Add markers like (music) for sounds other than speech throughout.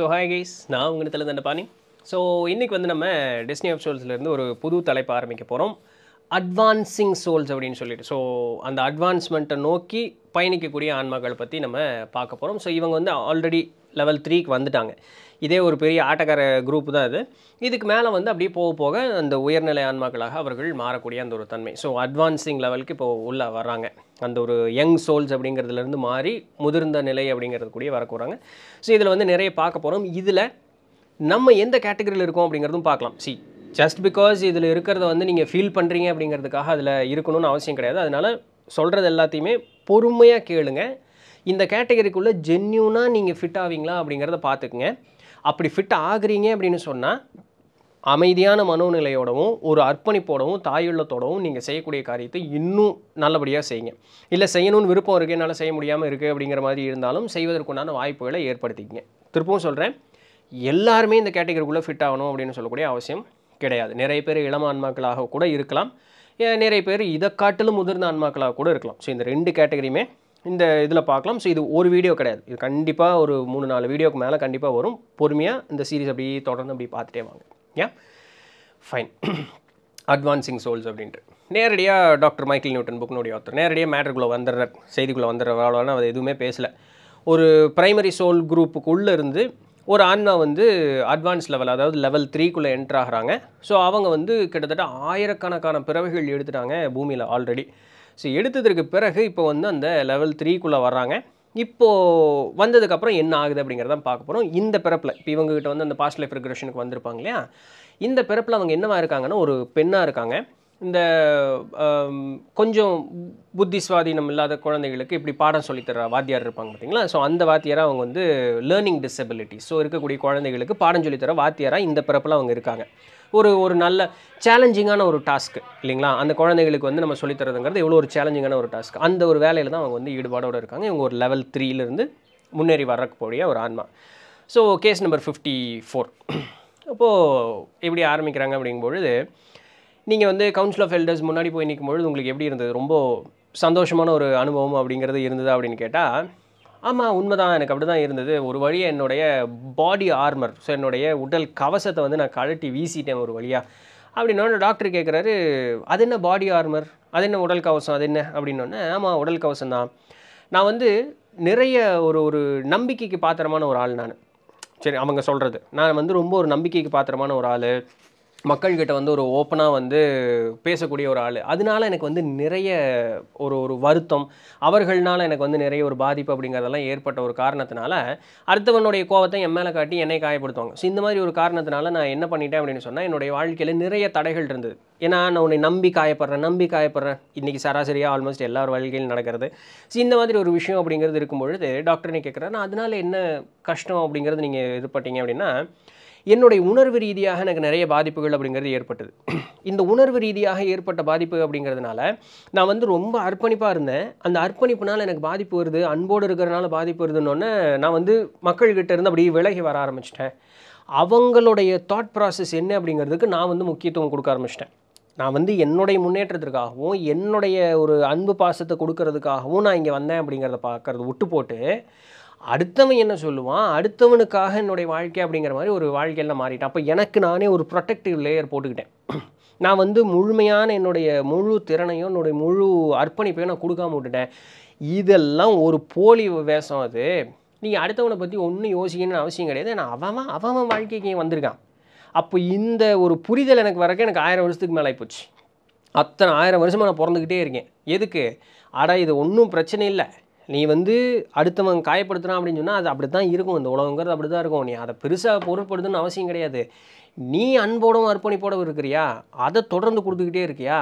so hi guys நான் உங்கள் இடத்துல தண்டை பாணி ஸோ இன்றைக்கி வந்து நம்ம டெஸ்னி ஆஃப் சோல்ஸ்லேருந்து ஒரு புது தலைப்பு ஆரம்பிக்க போகிறோம் அட்வான்ஸிங் சோல்ஸ் அப்படின்னு சொல்லிட்டு ஸோ அந்த அட்வான்ஸ்மெண்ட்டை நோக்கி பயணிக்கக்கூடிய ஆன்மாக்களை பற்றி நம்ம பார்க்க போகிறோம் ஸோ இவங்க வந்து ஆல்ரெடி லெவல் த்ரீக்கு வந்துட்டாங்க இதே ஒரு பெரிய ஆட்டக்கார குரூப் தான் இது இதுக்கு மேலே வந்து அப்படியே போக போக அந்த உயர்நிலை ஆன்மாக்களாக அவர்கள் மாறக்கூடிய அந்த ஒரு தன்மை ஸோ அட்வான்ஸிங் லெவலுக்கு இப்போ உள்ளே வர்றாங்க அந்த ஒரு யங் சோல்ஸ் அப்படிங்கிறதுலேருந்து மாறி முதிர்ந்த நிலை அப்படிங்கிறது கூடிய வரக்கூறாங்க ஸோ இதில் வந்து நிறைய பார்க்க போகிறோம் இதில் நம்ம எந்த கேட்டகரியில் இருக்கோம் அப்படிங்கிறதும் பார்க்கலாம் சி ஜஸ்ட் பிகாஸ் இதில் இருக்கிறத வந்து நீங்கள் ஃபீல் பண்ணுறீங்க அப்படிங்கிறதுக்காக அதில் இருக்கணும்னு அவசியம் கிடையாது அதனால் சொல்கிறது எல்லாத்தையுமே பொறுமையாக கேளுங்கள் இந்த கேட்டகரிக்குள்ளே ஜென்யூனாக நீங்கள் ஃபிட் ஆவீங்களா அப்படிங்கிறத பார்த்துக்குங்க அப்படி ஃபிட் ஆகுறீங்க அப்படின்னு சொன்னால் அமைதியான மனோநிலையோடவும் ஒரு அர்ப்பணிப்போடவும் தாயுள்ளத்தோடவும் நீங்கள் செய்யக்கூடிய காரியத்தை இன்னும் நல்லபடியாக செய்யுங்க இல்லை செய்யணும்னு விருப்பம் இருக்குது என்னால் செய்ய முடியாமல் இருக்குது அப்படிங்கிற மாதிரி இருந்தாலும் செய்வதற்குண்டான வாய்ப்புகளை ஏற்படுத்திக்கங்க திருப்பவும் சொல்கிறேன் எல்லாருமே இந்த கேட்டகரிக்குள்ளே ஃபிட் ஆகணும் அப்படின்னு சொல்லக்கூடிய அவசியம் கிடையாது நிறைய பேர் இளம ஆன்மாக்களாக கூட இருக்கலாம் நிறைய பேர் இதை காட்டிலும் முதிர்ந்த ஆன்மாக்களாக கூட இருக்கலாம் ஸோ இந்த ரெண்டு கேட்டகரியுமே இந்த இதில் பார்க்கலாம் ஸோ இது ஒரு வீடியோ கிடையாது இது கண்டிப்பாக ஒரு மூணு நாலு வீடியோக்கு மேலே கண்டிப்பாக வரும் பொறுமையாக இந்த சீரீஸ் அப்படியே தொடர்ந்து அப்படி பார்த்துட்டே வாங்க ஏன் ஃபைன் அட்வான்சிங் சோல்ஸ் அப்படின்ட்டு நேரடியாக டாக்டர் மைக்கேல் நியூட்டன் புக்னுடைய ஆத்தர் நேரடியாக மேட்டருக்குள்ளே வந்துடுற செய்திக்குள்ளே வந்துடுறாலும் அவர் எதுவுமே பேசலை ஒரு ப்ரைமரி சோல் குரூப்புக்குள்ளே இருந்து ஒரு ஆன்மா வந்து அட்வான்ஸ் லெவல் அதாவது லெவல் த்ரீக்குள்ளே என்ட்ராகிறாங்க ஸோ அவங்க வந்து கிட்டத்தட்ட ஆயிரக்கணக்கான பிறவைகள் எடுத்துட்டாங்க பூமியில் ஆல்ரெடி ஸோ எடுத்ததற்கு பிறகு இப்போ வந்து அந்த லெவல் த்ரீக்குள்ளே வர்றாங்க இப்போது வந்ததுக்கப்புறம் என்ன ஆகுது அப்படிங்கிறதான் பார்க்க போகிறோம் இந்த பிறப்பில் இப்போ இவங்ககிட்ட வந்து அந்த பாஸ்ட் லைஃப் ரெக்ரெஷனுக்கு வந்திருப்பாங்க இல்லையா இந்த பிறப்பில் அவங்க என்னவாக இருக்காங்கன்னா ஒரு பெண்ணாக இருக்காங்க இந்த கொஞ்சம் புத்தி சுவாதீனம் இல்லாத குழந்தைகளுக்கு இப்படி பாடம் சொல்லித்தர வாத்தியார் இருப்பாங்க பார்த்தீங்களா ஸோ அந்த வாத்தியாராக அவங்க வந்து லேர்னிங் டிசபிலிட்டி ஸோ இருக்கக்கூடிய குழந்தைகளுக்கு பாடம் சொல்லித்தர வாத்தியாராக இந்த பிறப்பில் அவங்க இருக்காங்க ஒரு ஒரு நல்ல சேலஞ்சிங்கான ஒரு டாஸ்க் இல்லைங்களா அந்த குழந்தைகளுக்கு வந்து நம்ம சொல்லித்தரதுங்கிறது எவ்வளோ ஒரு சேலஞ்சிங்கான ஒரு டாஸ்க் அந்த ஒரு வேலையில் தான் அவங்க வந்து ஈடுபாடோடு இருக்காங்க இவங்க ஒரு லெவல் த்ரீலேருந்து முன்னேறி வரக்கூடிய ஒரு ஆன்மா so case number fifty four அப்போது எப்படி ஆரம்பிக்கிறாங்க அப்படிங்கும்பொழுது நீங்கள் வந்து கவுன்சில் ஆஃப் எல்டர்ஸ் முன்னாடி போய் நிற்கும்பொழுது உங்களுக்கு எப்படி இருந்தது ரொம்ப சந்தோஷமான ஒரு அனுபவம் அப்படிங்கிறது இருந்தது அப்படின்னு கேட்டால் ஆமாம் உண்மைதான் எனக்கு அப்படி தான் இருந்தது ஒரு வழியை என்னுடைய பாடி ஆர்மர் ஸோ என்னுடைய உடல் கவசத்தை வந்து நான் கழட்டி வீசிட்டேன் ஒரு வழியாக அப்படின்னோட டாக்டர் கேட்குறாரு அது என்ன பாடி ஆர்மர் அது என்ன உடல் கவசம் அது என்ன அப்படின்னோடனே ஆமாம் உடல் கவசம் தான் நான் வந்து நிறைய ஒரு ஒரு நம்பிக்கைக்கு பாத்திரமான ஒரு ஆள் நான் சரி அவங்க சொல்கிறது நான் வந்து ரொம்ப ஒரு நம்பிக்கைக்கு பாத்திரமான ஒரு ஆள் மக்கள்கிட்ட வந்து ஒரு ஓப்பனாக வந்து பேசக்கூடிய ஒரு ஆள் அதனால எனக்கு வந்து நிறைய ஒரு ஒரு வருத்தம் அவர்கள்னால் எனக்கு வந்து நிறைய ஒரு பாதிப்பு அப்படிங்கிறதெல்லாம் ஏற்பட்ட ஒரு காரணத்தினால அடுத்தவனுடைய கோவத்தை என் மேலே காட்டி என்னை காயப்படுத்துவாங்க ஸோ இந்த மாதிரி ஒரு காரணத்தினால நான் என்ன பண்ணிட்டேன் அப்படின்னு சொன்னால் என்னுடைய வாழ்க்கையில் நிறைய தடைகள் இருந்தது ஏன்னா நான் உன்னை நம்பி காயப்படுறேன் நம்பி காயப்படுறேன் இன்றைக்கி சராசரியாக ஆல்மோஸ்ட் எல்லார் வாழ்க்கையிலும் நடக்கிறது ஸோ இந்த மாதிரி ஒரு விஷயம் அப்படிங்கிறது இருக்கும்பொழுது டாக்டர் நீ கேட்குறேன் நான் அதனால் என்ன கஷ்டம் அப்படிங்கிறது நீங்கள் இது எதிர்பார்த்தீங்க அப்படின்னா என்னுடைய உணர்வு ரீதியாக எனக்கு நிறைய பாதிப்புகள் அப்படிங்கிறது ஏற்பட்டது இந்த உணர்வு ரீதியாக ஏற்பட்ட பாதிப்பு அப்படிங்கிறதுனால நான் வந்து ரொம்ப அர்ப்பணிப்பாக இருந்தேன் அந்த அர்ப்பணிப்புனால் எனக்கு பாதிப்பு வருது அன்போடு இருக்கிறனால பாதிப்பு வருதுன்னொன்னே நான் வந்து மக்கள்கிட்ட இருந்து அப்படியே விலகி வர ஆரம்பிச்சிட்டேன் அவங்களுடைய தாட் ப்ராசஸ் என்ன அப்படிங்கிறதுக்கு நான் வந்து முக்கியத்துவம் கொடுக்க ஆரம்பிச்சிட்டேன் நான் வந்து என்னுடைய முன்னேற்றத்திற்காகவும் என்னுடைய ஒரு அன்பு பாசத்தை கொடுக்கறதுக்காகவும் நான் இங்கே வந்தேன் அப்படிங்கிறத பார்க்கறது விட்டு போட்டு அடுத்தவன் என்ன சொல்லுவான் அடுத்தவனுக்காக என்னுடைய வாழ்க்கை அப்படிங்கிற மாதிரி ஒரு வாழ்க்கையில் மாறிட்டேன் அப்போ எனக்கு நானே ஒரு ப்ரொடெக்டிவ் லேயர் போட்டுக்கிட்டேன் நான் வந்து முழுமையான என்னுடைய முழு திறனையும் என்னுடைய முழு அர்ப்பணிப்பையும் நான் கொடுக்காம விட்டுட்டேன் இதெல்லாம் ஒரு போலி வேஷம் அது நீங்கள் அடுத்தவனை பற்றி ஒன்றும் யோசிக்கணும்னு அவசியம் கிடையாது ஏன்னா அவன் அவன் வாழ்க்கைக்கு வந்திருக்கான் அப்போ இந்த ஒரு புரிதல் எனக்கு வரக்கு எனக்கு ஆயிரம் வருஷத்துக்கு மேலே ஆகிப்போச்சு அத்தனை ஆயிரம் வருஷமாக நான் பிறந்துக்கிட்டே இருக்கேன் எதுக்கு ஆடா இது ஒன்றும் பிரச்சனை இல்லை நீ வந்து அடுத்தவன் காயப்படுத்துகிறான் அப்படின்னு சொன்னால் அது அப்படி தான் இருக்கும் இந்த உலகங்கிறது அப்படி தான் இருக்கும் நீ அதை பெருசாக பொருட்படுத்துன்னு அவசியம் கிடையாது நீ அன்போடும் அர்ப்பணிப்போடவும் இருக்கிறியா அதை தொடர்ந்து கொடுத்துக்கிட்டே இருக்கியா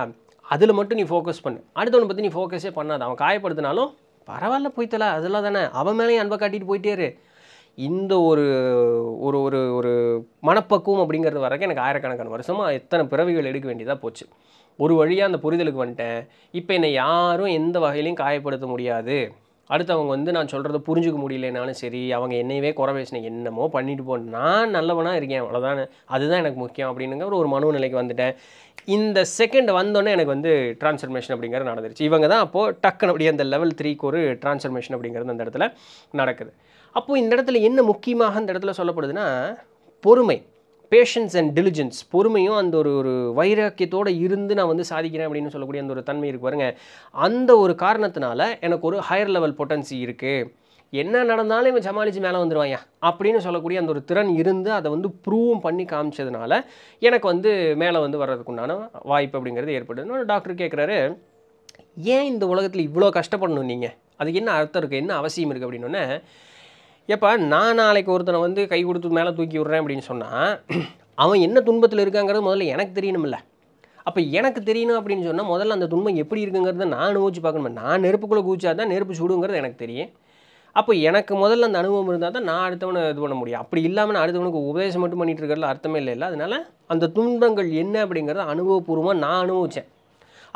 அதில் மட்டும் நீ ஃபோக்கஸ் பண்ணு அடுத்தவனை பற்றி நீ ஃபோக்கஸே பண்ணாத அவன் காயப்படுத்தினாலும் பரவாயில்ல போய்த்தல அதெல்லாம் தானே அவன் மேலேயும் அன்பை காட்டிட்டு போயிட்டே இந்த ஒரு ஒரு ஒரு ஒரு மனப்பக்குவம் அப்படிங்கிறது வரைக்கும் எனக்கு ஆயிரக்கணக்கான வருஷமாக எத்தனை பிறவிகள் எடுக்க வேண்டியதாக போச்சு ஒரு வழியாக அந்த புரிதலுக்கு வந்துட்டேன் இப்போ என்னை யாரும் எந்த வகையிலையும் காயப்படுத்த முடியாது அடுத்தவங்க வந்து நான் சொல்கிறத புரிஞ்சுக்க முடியலனாலும் சரி அவங்க என்னையவே குறை பேசின என்னமோ பண்ணிட்டு போ நான் நல்லவனாக இருக்கேன் அவ்வளோதான் அதுதான் எனக்கு முக்கியம் அப்படின்னுங்கிற ஒரு நிலைக்கு வந்துட்டேன் இந்த செகண்ட் வந்தோடனே எனக்கு வந்து டிரான்ஸ்ஃபர்மேஷன் அப்படிங்கிறது நடந்துருச்சு இவங்க தான் அப்போது டக்குன்னு அப்படியே அந்த லெவல் த்ரீக்கு ஒரு டிரான்ஸ்ஃபர்மேஷன் அப்படிங்கிறது அந்த இடத்துல நடக்குது அப்போது இந்த இடத்துல என்ன முக்கியமாக அந்த இடத்துல சொல்லப்படுதுன்னா பொறுமை பேஷன்ஸ் அண்ட் டெலிஜென்ஸ் பொறுமையும் அந்த ஒரு ஒரு வைராக்கியத்தோடு இருந்து நான் வந்து சாதிக்கிறேன் அப்படின்னு சொல்லக்கூடிய அந்த ஒரு தன்மை இருக்கு பாருங்க அந்த ஒரு காரணத்தினால எனக்கு ஒரு ஹையர் லெவல் பொட்டன்சி இருக்குது என்ன நடந்தாலும் இவன் சமாளித்து மேலே வந்துடுவாயா அப்படின்னு சொல்லக்கூடிய அந்த ஒரு திறன் இருந்து அதை வந்து ப்ரூவும் பண்ணி காமிச்சதுனால எனக்கு வந்து மேலே வந்து வர்றதுக்குண்டான வாய்ப்பு அப்படிங்கிறது ஏற்படுது டாக்டர் கேட்குறாரு ஏன் இந்த உலகத்தில் இவ்வளோ கஷ்டப்படணும் நீங்கள் அதுக்கு என்ன அர்த்தம் இருக்குது என்ன அவசியம் இருக்குது அப்படின்னு எப்போ நான் நாளைக்கு ஒருத்தனை வந்து கை கொடுத்து மேலே தூக்கி விட்றேன் அப்படின்னு சொன்னால் அவன் என்ன துன்பத்தில் இருக்காங்கிறது முதல்ல எனக்கு தெரியணும்ல அப்போ எனக்கு தெரியணும் அப்படின்னு சொன்னால் முதல்ல அந்த துன்பம் எப்படி இருக்குங்கிறத நான் அனுபவிச்சு பார்க்கணும் நான் நெருப்புக்குள்ளே குதிச்சா தான் நெருப்பு சுடுங்கிறது எனக்கு தெரியும் அப்போ எனக்கு முதல்ல அந்த அனுபவம் இருந்தால் தான் நான் அடுத்தவனை இது பண்ண முடியும் அப்படி இல்லாமல் நான் அடுத்தவனுக்கு உபதேசம் மட்டும் பண்ணிகிட்டு இருக்கிறதுல அர்த்தமே இல்லை அதனால் அந்த துன்பங்கள் என்ன அப்படிங்கிறத அனுபவபூர்வமாக நான் அனுபவித்தேன்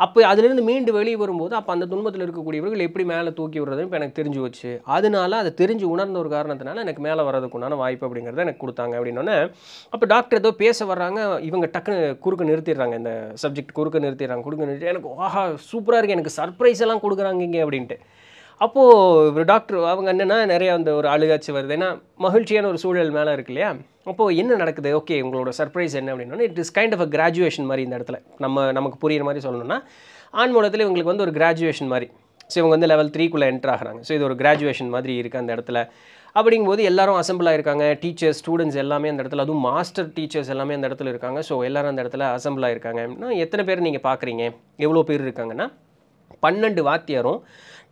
அப்போ அதுலேருந்து மீண்டு வெளியே வரும்போது அப்போ அந்த துன்பத்தில் இருக்கக்கூடியவர்கள் எப்படி மேலே தூக்கி விடுறதுன்னு இப்போ எனக்கு தெரிஞ்சு வச்சு அதனால அதை தெரிஞ்சு உணர்ந்த ஒரு காரணத்தினால எனக்கு மேலே வர்றதுக்குண்டான வாய்ப்பு அப்படிங்கிறத எனக்கு கொடுத்தாங்க அப்படின்னோடனே அப்போ டாக்டர் ஏதோ பேச வர்றாங்க இவங்க டக்குன்னு குறுக்க நிறுத்திடுறாங்க இந்த சப்ஜெக்ட் குறுக்க நிறுத்திடுறாங்க குறுக்க நிறுத்தி எனக்கு ஆஹா சூப்பராக இருக்குது எனக்கு சர்ப்ரைஸ் எல்லாம் கொடுக்குறாங்க இங்கே அப்படின்ட்டு அப்போது ஒரு டாக்டர் அவங்க என்னென்னா நிறைய அந்த ஒரு அழுகாச்சு வருது ஏன்னா மகிழ்ச்சியான ஒரு சூழல் மேலே இருக்கு இல்லையா அப்போது என்ன நடக்குது ஓகே உங்களோட சர்ப்ரைஸ் என்ன அப்படின்னா it is kind of a graduation மாதிரி இந்த இடத்துல நம்ம நமக்கு புரியிற மாதிரி சொல்லணும்னா ஆண் மூலத்தில் இவங்களுக்கு வந்து ஒரு கிராஜுவேஷன் மாதிரி ஸோ இவங்க வந்து லெவல் த்ரீக்குள்ளே என்ட்ரு ஆகிறாங்க ஸோ இது ஒரு கிராஜுவேஷன் மாதிரி இருக்குது அந்த இடத்துல அப்படிங்கும்போது எல்லாரும் அசம்பிள் ஆயிருக்காங்க டீச்சர்ஸ் ஸ்டூடெண்ட்ஸ் எல்லாமே அந்த இடத்துல அதுவும் மாஸ்டர் டீச்சர்ஸ் எல்லாமே அந்த இடத்துல இருக்காங்க ஸோ எல்லோரும் அந்த இடத்துல அசம்பிள் ஆயிருக்காங்கன்னா எத்தனை பேர் நீங்கள் பார்க்குறீங்க எவ்வளோ பேர் இருக்காங்கன்னா பன்னெண்டு வாத்தியாரும்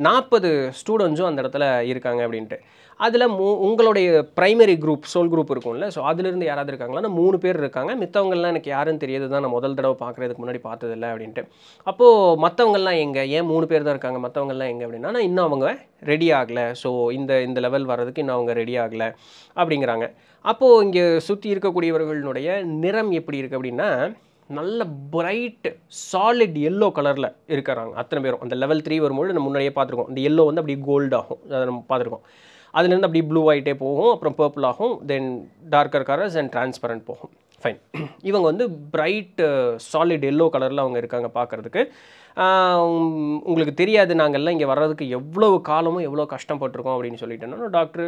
நாற்பது ஸ்டூடெண்ட்ஸும் அந்த இடத்துல இருக்காங்க அப்படின்ட்டு அதில் மூ உங்களுடைய ப்ரைமரி குரூப் சோல் குரூப் இருக்கும்ல ஸோ அதுலேருந்து யாராவது இருக்காங்களான்னு மூணு பேர் இருக்காங்க மித்தவங்கள்லாம் எனக்கு யாருன்னு தெரியாது தான் நான் முதல் தடவை பார்க்குறதுக்கு முன்னாடி பார்த்ததில்ல அப்படின்ட்டு அப்போது மற்றவங்கள்லாம் எங்கே ஏன் மூணு பேர் தான் இருக்காங்க மற்றவங்கள்லாம் எங்கே அப்படின்னா இன்னும் அவங்க ரெடி ஆகலை ஸோ இந்த இந்த லெவல் வர்றதுக்கு இன்னும் அவங்க ரெடி ஆகலை அப்படிங்கிறாங்க அப்போது இங்கே சுற்றி இருக்கக்கூடியவர்களுடைய நிறம் எப்படி இருக்குது அப்படின்னா நல்ல பிரைட் சாலிட் எல்லோ கலரில் இருக்கிறாங்க அத்தனை பேரும் அந்த லெவல் த்ரீ வரும்போது நம்ம முன்னாடியே பார்த்துருக்கோம் இந்த எல்லோ வந்து அப்படியே கோல்டு ஆகும் அதை நம்ம பார்த்துருக்கோம் அதுலேருந்து அப்படியே ப்ளூ ஆகிட்டே போகும் அப்புறம் பர்பிள் ஆகும் then darker colours and transparent போகும் ஃபைன் (clears throat) இவங்க வந்து பிரைட்டு சாலிட் எல்லோ கலரில் அவங்க இருக்காங்க பார்க்குறதுக்கு உங்களுக்கு தெரியாது நாங்கள்லாம் இங்கே வர்றதுக்கு எவ்வளோ காலமும் எவ்வளோ கஷ்டப்பட்டிருக்கோம் அப்படின்னு சொல்லிட்டேன்னா டாக்டர்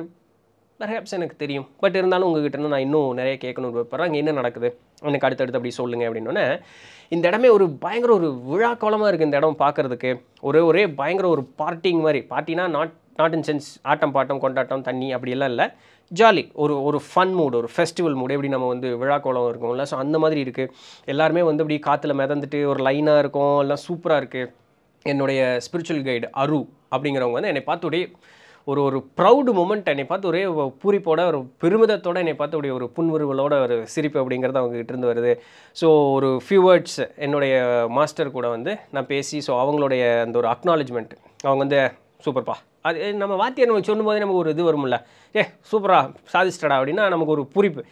பெர்ஹாப்ஸ் எனக்கு தெரியும் பட் இருந்தாலும் உங்ககிட்ட நான் இன்னும் நிறைய கேட்கணும்னு வைப்பறேன் அங்கே என்ன நடக்குது எனக்கு அடுத்தடுத்து அப்படி சொல்லுங்கள் அப்படின்னோடனே இந்த இடமே ஒரு பயங்கர ஒரு விழா இருக்குது இந்த இடம் பார்க்குறதுக்கு ஒரே ஒரே பயங்கர ஒரு பார்ட்டிங் மாதிரி பார்ட்டினா நாட் நாட் இன் சென்ஸ் ஆட்டம் பாட்டம் கொண்டாட்டம் தண்ணி அப்படியெல்லாம் இல்லை ஜாலி ஒரு ஒரு ஃபன் மூடு ஒரு ஃபெஸ்டிவல் மூடு எப்படி நம்ம வந்து விழா கோலம் இருக்கும்ல ஸோ அந்த மாதிரி இருக்குது எல்லாருமே வந்து அப்படி காற்றுல மிதந்துட்டு ஒரு லைனாக இருக்கும் எல்லாம் சூப்பராக இருக்குது என்னுடைய ஸ்பிரிச்சுவல் கைடு அரு அப்படிங்கிறவங்க வந்து என்னை பார்த்து ஒரு ஒரு ப்ரௌடு மூமெண்ட் என்னை பார்த்து ஒரே பூரிப்போட ஒரு பெருமிதத்தோட என்னை பார்த்து அப்படி ஒரு புன்வருவலோட ஒரு சிரிப்பு அப்படிங்கிறது அவங்ககிட்ட இருந்து வருது ஸோ ஒரு ஃபியூ வேர்ட்ஸ் என்னுடைய மாஸ்டர் கூட வந்து நான் பேசி ஸோ அவங்களுடைய அந்த ஒரு அக்னாலஜ்மெண்ட் அவங்க வந்து சூப்பர்ப்பா அது நம்ம வாத்தியார் நம்ம சொல்லும்போதே நமக்கு ஒரு இது வரும்ல ஏ சூப்பராக சாதிச்சிட்டடா அப்படின்னா நமக்கு ஒரு புரிப்பு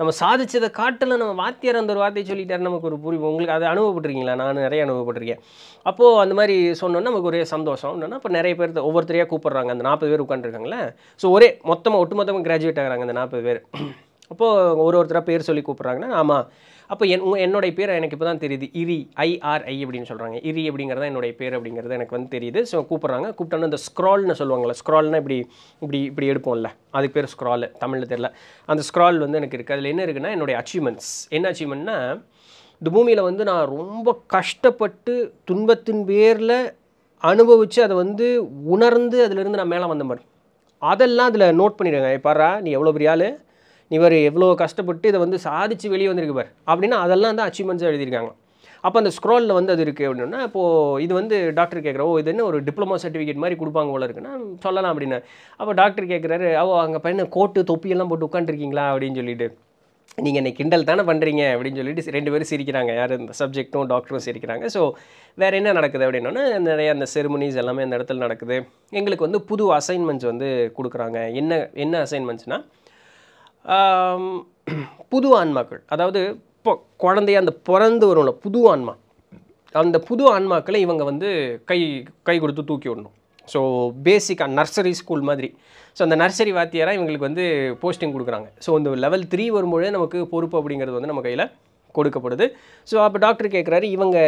நம்ம சாதிச்சதை காட்டில் நம்ம வாத்தியார் அந்த ஒரு வார்த்தையை சொல்லிட்டார் நமக்கு ஒரு புரிவு உங்களுக்கு அதை அனுபவப்பட்டிருக்கீங்களா நான் நிறைய அனுபவப்பட்டிருக்கேன் அப்போது அந்த மாதிரி சொன்னோன்னா நமக்கு ஒரே சந்தோஷம் என்னென்னா இப்போ நிறைய பேர் ஒவ்வொருத்தரையாக கூப்பிட்றாங்க அந்த நாற்பது பேர் உட்காந்துருக்காங்களே ஸோ ஒரே மொத்தமாக ஒட்டுமொத்தமாக கிராஜுவேட் ஆகிறாங்க அந்த நாற்பது பேர் அப்போது ஒரு ஒருத்தராக பேர் சொல்லி கூப்பிட்றாங்கன்னா ஆமாம் அப்போ என் என்னுடைய பேர் எனக்கு இப்போ தான் தெரியுது இரி ஐஆர்ஐ அப்படின்னு சொல்கிறாங்க இரி அப்படிங்கிறத என்னுடைய பேர் அப்படிங்கிறது எனக்கு வந்து தெரியுது ஸோ கூப்பிட்றாங்க கூப்பிட்டோன்னு இந்த ஸ்க்ரால்னு சொல்லுவாங்கள்ல ஸ்க்ரால்னால் இப்படி இப்படி இப்படி எடுப்போம்ல அதுக்கு பேர் ஸ்க்ரால் தமிழில் தெரில அந்த ஸ்க்ரால் வந்து எனக்கு இருக்குது அதில் என்ன இருக்குன்னா என்னுடைய அச்சீவ்மெண்ட்ஸ் என்ன அச்சீவ்மெண்ட்னா இந்த பூமியில் வந்து நான் ரொம்ப கஷ்டப்பட்டு துன்பத்தின் பேரில் அனுபவித்து அதை வந்து உணர்ந்து அதிலிருந்து நான் மேலே வந்த மாதிரி அதெல்லாம் அதில் நோட் பண்ணிடுங்க பாரா நீ எவ்வளோ பெரிய ஆள் இவர் எவ்வளோ கஷ்டப்பட்டு இதை வந்து சாதித்து வெளியே வந்திருக்கு அப்படின்னா அதெல்லாம் தான் அச்சீவ்மெண்ட்ஸாக எழுதியிருக்காங்க அப்போ அந்த ஸ்க்ரோலில் வந்து அது இருக்குது அப்படின்னா இப்போது இது வந்து டாக்டர் கேட்குற ஓ இது என்ன ஒரு டிப்ளமோ சர்டிஃபிகேட் மாதிரி கொடுப்பாங்க போல இருக்குன்னா சொல்லலாம் அப்படின்னு அப்போ டாக்டர் கேட்குறாரு ஓ அங்கே பையனை கோட்டு தொப்பியெல்லாம் போட்டு உட்காந்துருக்கீங்களா அப்படின்னு சொல்லிட்டு நீங்கள் என்னை கிண்டல் தானே பண்ணுறீங்க அப்படின்னு சொல்லிட்டு ரெண்டு பேரும் சிரிக்கிறாங்க யார் இந்த சப்ஜெக்ட்டும் டாக்டரும் சிரிக்கிறாங்க ஸோ வேறு என்ன நடக்குது அப்படின்னா நிறையா அந்த செருமனிஸ் எல்லாமே அந்த இடத்துல நடக்குது எங்களுக்கு வந்து புது அசைன்மெண்ட்ஸ் வந்து கொடுக்குறாங்க என்ன என்ன அசைன்மெண்ட்ஸ்னால் (clears throat) புது ஆன்மாக்கள் அதாவது இப்போ குழந்தைய அந்த பிறந்து வரும்ல புது ஆன்மா அந்த புது ஆன்மாக்களை இவங்க வந்து கை கை கொடுத்து தூக்கி விடணும் ஸோ பேசிக்காக நர்சரி ஸ்கூல் மாதிரி ஸோ அந்த நர்சரி வாத்தியாராக இவங்களுக்கு வந்து போஸ்டிங் கொடுக்குறாங்க ஸோ இந்த லெவல் த்ரீ வரும்பொழுது நமக்கு பொறுப்பு அப்படிங்கிறது வந்து நம்ம கையில் கொடுக்கப்படுது ஸோ அப்போ டாக்டர் கேட்குறாரு இவங்க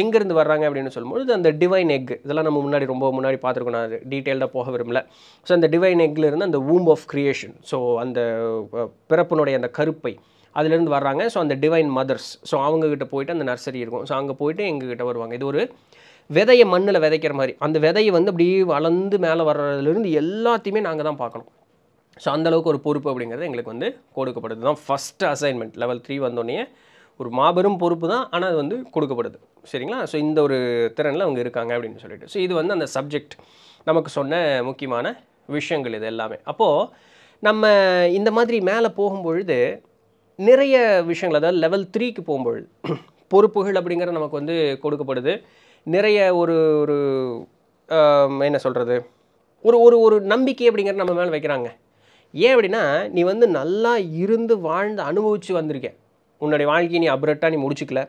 எங்கேருந்து வர்றாங்க அப்படின்னு சொல்லும்போது அந்த டிவைன் எக் இதெல்லாம் நம்ம முன்னாடி ரொம்ப முன்னாடி பார்த்துருக்கோம் நான் டீட்டெயில்டாக போக விரும்பல ஸோ அந்த டிவைன் இருந்து அந்த வூம் ஆஃப் க்ரியேஷன் ஸோ அந்த பிறப்பினுடைய அந்த கருப்பை அதுலேருந்து வர்றாங்க ஸோ அந்த டிவைன் மதர்ஸ் ஸோ அவங்கக்கிட்ட போயிட்டு அந்த நர்சரி இருக்கும் ஸோ அங்கே போயிட்டு எங்ககிட்ட வருவாங்க இது ஒரு விதையை மண்ணில் விதைக்கிற மாதிரி அந்த விதையை வந்து அப்படியே வளர்ந்து மேலே வர்றதுலேருந்து எல்லாத்தையுமே நாங்கள் தான் பார்க்கணும் ஸோ அந்தளவுக்கு ஒரு பொறுப்பு அப்படிங்கிறது எங்களுக்கு வந்து கொடுக்கப்படுது தான் ஃபஸ்ட்டு அசைன்மெண்ட் லெவல் த்ரீ வந்தோடனே ஒரு மாபெரும் பொறுப்பு தான் ஆனால் அது வந்து கொடுக்கப்படுது சரிங்களா ஸோ இந்த ஒரு திறனில் அவங்க இருக்காங்க அப்படின்னு சொல்லிட்டு ஸோ இது வந்து அந்த சப்ஜெக்ட் நமக்கு சொன்ன முக்கியமான விஷயங்கள் இது எல்லாமே அப்போது நம்ம இந்த மாதிரி மேலே போகும்பொழுது நிறைய விஷயங்கள் அதாவது லெவல் த்ரீக்கு போகும்பொழுது பொறுப்புகள் அப்படிங்கிற நமக்கு வந்து கொடுக்கப்படுது நிறைய ஒரு ஒரு என்ன சொல்கிறது ஒரு ஒரு ஒரு நம்பிக்கை அப்படிங்கிற நம்ம மேலே வைக்கிறாங்க ஏன் அப்படின்னா நீ வந்து நல்லா இருந்து வாழ்ந்து அனுபவித்து வந்திருக்கேன் உன்னுடைய வாழ்க்கையை நீ அப்ரட்டாக நீ முடிச்சிக்கல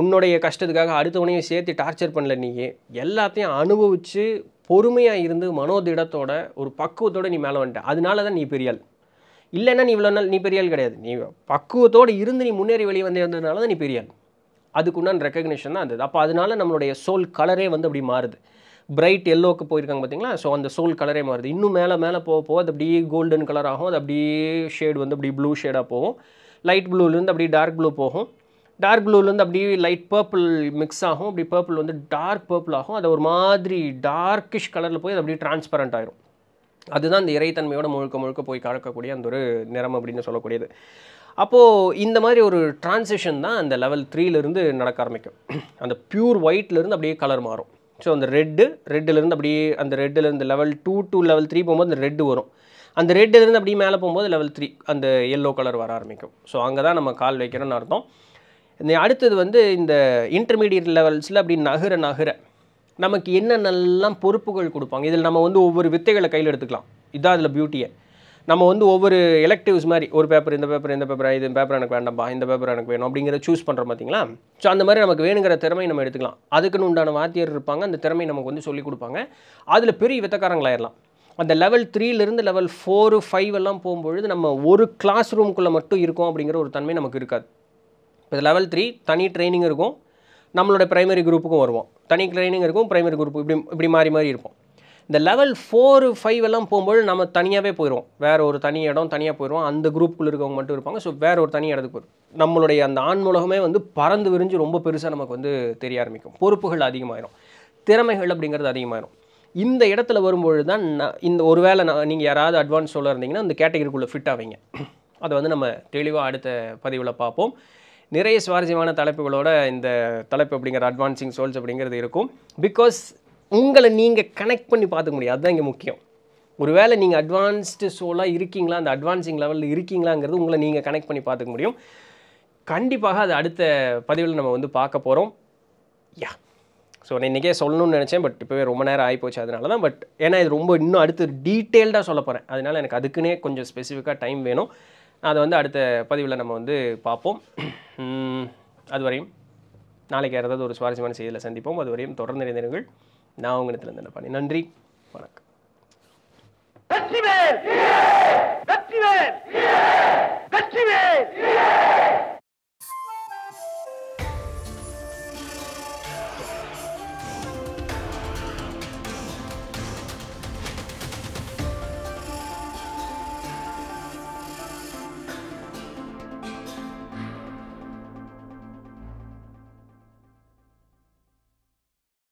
உன்னுடைய கஷ்டத்துக்காக அடுத்தவனையும் சேர்த்து டார்ச்சர் பண்ணல நீ எல்லாத்தையும் அனுபவித்து பொறுமையாக இருந்து மனோதிடத்தோட ஒரு பக்குவத்தோடு நீ மேலே வந்துட்ட அதனால தான் நீ பெரியாள் இல்லைன்னா நீ இவ்வளோ நாள் நீ பெரியாள் கிடையாது நீ பக்குவத்தோடு இருந்து நீ முன்னேறி வெளியே வந்து இருந்ததுனால தான் நீ பெரியாள் அதுக்குண்டான ரெக்கக்னேஷன் தான் அது அப்போ அதனால நம்மளுடைய சோல் கலரே வந்து அப்படி மாறுது பிரைட் எல்லோவுக்கு போயிருக்காங்க பார்த்தீங்களா ஸோ அந்த சோல் கலரே மாறுது இன்னும் மேலே மேலே போக போக அது அப்படியே கோல்டன் கலர் ஆகும் அது அப்படியே ஷேடு வந்து அப்படியே ப்ளூ ஷேடாக போகும் லைட் ப்ளூலேருந்து அப்படியே டார்க் ப்ளூ போகும் டார்க் ப்ளூலேருந்து அப்படியே லைட் பர்பிள் மிக்ஸ் ஆகும் அப்படி பர்பிள் வந்து டார்க் பர்பிள் ஆகும் அது ஒரு மாதிரி டார்க்கிஷ் கலரில் போய் அது அப்படியே டிரான்ஸ்பரண்ட் ஆகிரும் அதுதான் இந்த இறைத்தன்மையோட முழுக்க முழுக்க போய் கலக்கக்கூடிய அந்த ஒரு நிறம் அப்படின்னு சொல்லக்கூடியது அப்போது இந்த மாதிரி ஒரு டிரான்சிஷன் தான் அந்த லெவல் த்ரீலேருந்து நடக்க ஆரம்பிக்கும் அந்த பியூர் ஒயிட்லேருந்து அப்படியே கலர் மாறும் ஸோ அந்த ரெட்டு ரெட்டிலேருந்து அப்படியே அந்த ரெட்டிலேருந்து level two to level three போகும்போது அந்த ரெட்டு வரும் அந்த ரெட்லேருந்து அப்படியே மேலே போகும்போது லெவல் த்ரீ அந்த எல்லோ கலர் வர ஆரம்பிக்கும் ஸோ அங்கே தான் நம்ம கால் வைக்கணும்னு அர்த்தம் இந்த அடுத்தது வந்து இந்த இன்டர்மீடியட் லெவல்ஸில் அப்படி நகர நகர நமக்கு என்னென்னலாம் பொறுப்புகள் கொடுப்பாங்க இதில் நம்ம வந்து ஒவ்வொரு வித்தைகளை கையில் எடுத்துக்கலாம் இதுதான் அதில் பியூட்டியை நம்ம வந்து ஒவ்வொரு எலக்டிவ்ஸ் மாதிரி ஒரு பேப்பர் இந்த பேப்பர் இந்த பேப்பர் இது பேப்பர் எனக்கு வேண்டாம்பா இந்த பேப்பர் எனக்கு வேணும் அப்படிங்கிற சூஸ் பண்ணுறோம் பார்த்தீங்களா ஸோ அந்த மாதிரி நமக்கு வேணுங்கிற திறமை நம்ம எடுத்துக்கலாம் அதுக்குன்னு உண்டான வாத்தியர் இருப்பாங்க அந்த திறமை நமக்கு வந்து சொல்லிக் கொடுப்பாங்க அதில் பெரிய வித்தக்காரங்களாயிடலாம் அந்த லெவல் த்ரீலேருந்து லெவல் ஃபோரு ஃபைவ் எல்லாம் போகும்பொழுது நம்ம ஒரு கிளாஸ் ரூம்குள்ளே மட்டும் இருக்கோம் அப்படிங்கிற ஒரு தன்மை நமக்கு இருக்காது இப்போ லெவல் த்ரீ தனி ட்ரைனிங் இருக்கும் நம்மளோட ப்ரைமரி குரூப்புக்கும் வருவோம் தனி ட்ரைனிங் இருக்கும் ப்ரைமரி குரூப் இப்படி இப்படி மாறி மாறி இருப்போம் இந்த லெவல் ஃபோரு ஃபைவ் எல்லாம் போகும்போது நம்ம தனியாகவே போயிடுவோம் வேறு ஒரு தனி இடம் தனியாக போயிடுவோம் அந்த குரூப்புக்குள்ளே இருக்கவங்க மட்டும் இருப்பாங்க ஸோ வேறு ஒரு தனி இடத்துக்கு போயிடும் நம்மளுடைய அந்த ஆண்மூலகமே வந்து பறந்து விரிஞ்சு ரொம்ப பெருசாக நமக்கு வந்து தெரிய ஆரம்பிக்கும் பொறுப்புகள் அதிகமாயிரும் திறமைகள் அப்படிங்கிறது அதிகமாயிரும் இந்த இடத்துல வரும்பொழுது தான் நான் இந்த ஒருவேளை நான் நீங்கள் யாராவது அட்வான்ஸ் சொல்ல இருந்தீங்கன்னா அந்த கேட்டகரிக்குள்ளே ஃபிட் ஆவீங்க அதை வந்து நம்ம தெளிவாக அடுத்த பதிவில் பார்ப்போம் நிறைய சுவாரஸ்யமான தலைப்புகளோட இந்த தலைப்பு அப்படிங்கிற அட்வான்சிங் சோல்ஸ் அப்படிங்கிறது இருக்கும் பிகாஸ் உங்களை நீங்கள் கனெக்ட் பண்ணி பார்த்துக்க முடியும் அதுதான் இங்கே முக்கியம் ஒருவேளை நீங்கள் அட்வான்ஸ்டு சோலாக இருக்கீங்களா அந்த அட்வான்சிங் லெவலில் இருக்கீங்களாங்கிறது உங்களை நீங்கள் கனெக்ட் பண்ணி பார்த்துக்க முடியும் கண்டிப்பாக அது அடுத்த பதிவில் நம்ம வந்து பார்க்க போகிறோம் யா ஸோ நான் இன்றைக்கே சொல்லணும்னு நினச்சேன் பட் இப்போவே ரொம்ப நேரம் ஆகி போச்சு அதனால தான் பட் ஏன்னா இது ரொம்ப இன்னும் அடுத்து டீட்டெயில்டாக சொல்ல போகிறேன் அதனால் எனக்கு அதுக்குன்னே கொஞ்சம் ஸ்பெசிஃபிக்காக டைம் வேணும் அதை வந்து அடுத்த பதிவில் நம்ம வந்து பார்ப்போம் அதுவரையும் நாளைக்கு யாராவது ஒரு சுவாரஸ்யமான செய்தியில் சந்திப்போம் அதுவரையும் தொடர்ந்து இணைந்தீர்கள் நான் உங்களிடத்தில் என்ன பண்ணேன் நன்றி வணக்கம் வேர் வெற்றிவேல் வேர்